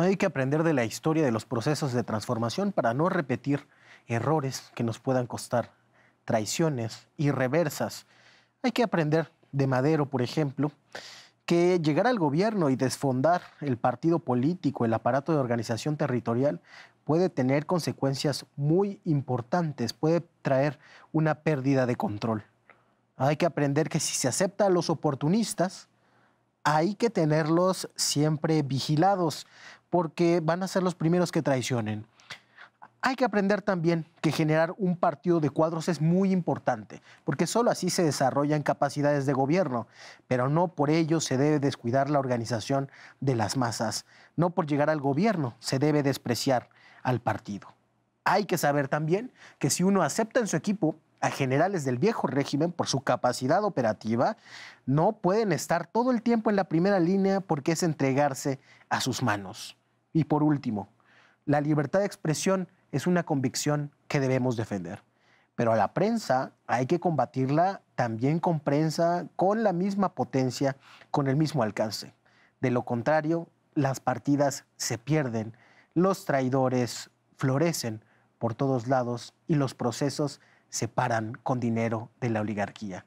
Hay que aprender de la historia de los procesos de transformación para no repetir errores que nos puedan costar, traiciones y reversas. Hay que aprender de Madero, por ejemplo, que llegar al gobierno y desfondar el partido político, el aparato de organización territorial, puede tener consecuencias muy importantes, puede traer una pérdida de control. Hay que aprender que si se acepta a los oportunistas, hay que tenerlos siempre vigilados porque van a ser los primeros que traicionen. Hay que aprender también que generar un partido de cuadros es muy importante, porque solo así se desarrollan capacidades de gobierno, pero no por ello se debe descuidar la organización de las masas, no por llegar al gobierno se debe despreciar al partido. Hay que saber también que si uno acepta en su equipo a generales del viejo régimen por su capacidad operativa, no pueden estar todo el tiempo en la primera línea porque es entregarse a sus manos. Y por último, la libertad de expresión es una convicción que debemos defender. Pero a la prensa hay que combatirla también con prensa, con la misma potencia, con el mismo alcance. De lo contrario, las partidas se pierden, los traidores florecen por todos lados y los procesos se paran con dinero de la oligarquía.